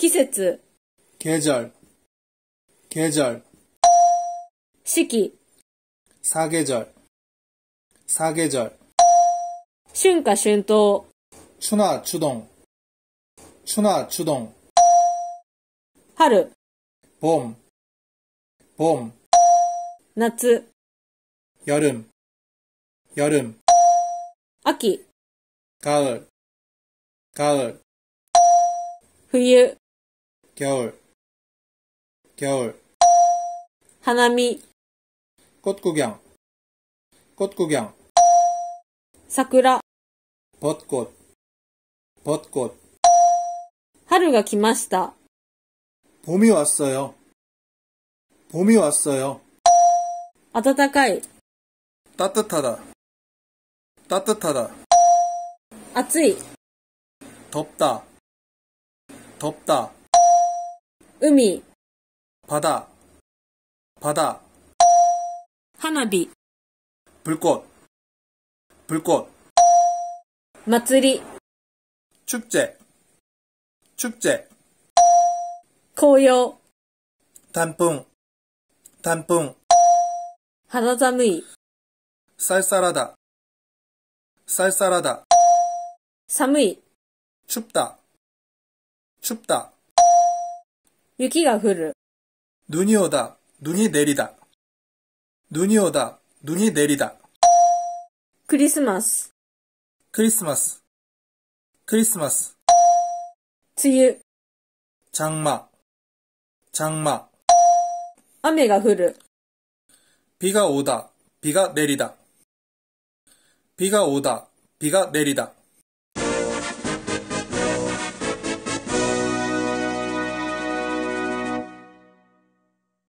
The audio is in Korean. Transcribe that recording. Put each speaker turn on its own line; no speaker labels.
季節、
계 절、 계절四季、사계 절、 사계절
春夏春冬、추나추 동、 추나추 동、 春、 봄、 봄夏、여름여름秋、가을가을冬
겨울 겨울 하나미 꽃구경 꽃구경 사쿠라 벚꽃 벚꽃
하루가 기마시다
봄이 왔어요 봄이 왔어요
아따따까이
따뜻하다 따뜻하다 아쯔이 덥다 덥다 海 바다
바다 하나비 불꽃 불꽃 마츠리
축제 축제
고요 단풍 단풍 하다자무이 쌀쌀하다
쌀쌀하다
사무이 춥다 춥다 雪が降る。
눈이오다눈이내리다눈이오다눈이내리다
크리스마스
크리스마스크리스마스梅雨、장마장마
雨が降る。
비가오다비가내리다비가오다비가내리다